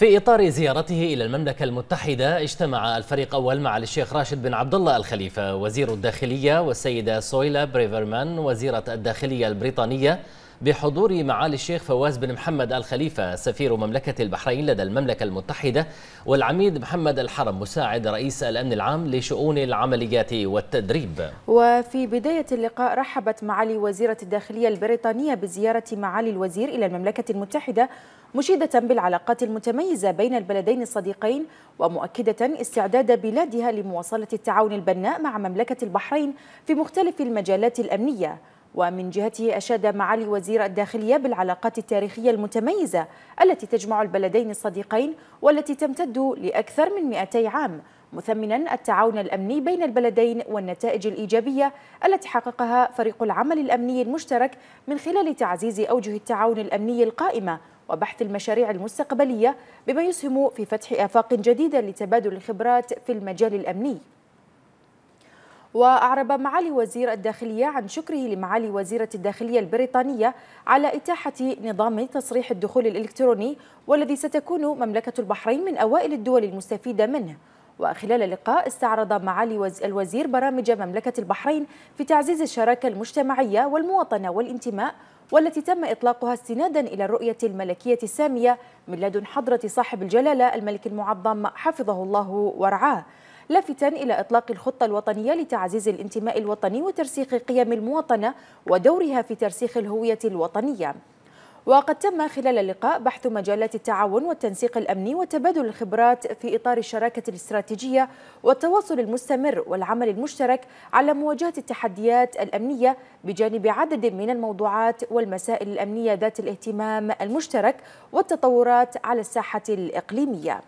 في إطار زيارته إلى المملكة المتحدة اجتمع الفريق أول مع الشيخ راشد بن عبد الله الخليفة وزير الداخلية والسيدة سويلا بريفرمان وزيرة الداخلية البريطانية بحضور معالي الشيخ فواز بن محمد الخليفة سفير مملكة البحرين لدى المملكة المتحدة والعميد محمد الحرم مساعد رئيس الأمن العام لشؤون العمليات والتدريب وفي بداية اللقاء رحبت معالي وزيرة الداخلية البريطانية بزيارة معالي الوزير إلى المملكة المتحدة مشيدة بالعلاقات المتميزة بين البلدين الصديقين ومؤكدة استعداد بلادها لمواصلة التعاون البناء مع مملكة البحرين في مختلف المجالات الأمنية ومن جهته أشاد معالي وزير الداخلية بالعلاقات التاريخية المتميزة التي تجمع البلدين الصديقين والتي تمتد لأكثر من 200 عام مثمنا التعاون الأمني بين البلدين والنتائج الإيجابية التي حققها فريق العمل الأمني المشترك من خلال تعزيز أوجه التعاون الأمني القائمة وبحث المشاريع المستقبلية بما يسهم في فتح آفاق جديدة لتبادل الخبرات في المجال الأمني وأعرب معالي وزير الداخلية عن شكره لمعالي وزيرة الداخلية البريطانية على إتاحة نظام تصريح الدخول الإلكتروني والذي ستكون مملكة البحرين من أوائل الدول المستفيدة منه وخلال اللقاء استعرض معالي الوزير برامج مملكة البحرين في تعزيز الشراكة المجتمعية والمواطنة والانتماء والتي تم إطلاقها استنادا إلى الرؤية الملكية السامية من لدن حضرة صاحب الجلالة الملك المعظم حفظه الله ورعاه لافتا إلى إطلاق الخطة الوطنية لتعزيز الانتماء الوطني وترسيخ قيم المواطنة ودورها في ترسيخ الهوية الوطنية وقد تم خلال اللقاء بحث مجالات التعاون والتنسيق الأمني وتبادل الخبرات في إطار الشراكة الاستراتيجية والتواصل المستمر والعمل المشترك على مواجهة التحديات الأمنية بجانب عدد من الموضوعات والمسائل الأمنية ذات الاهتمام المشترك والتطورات على الساحة الإقليمية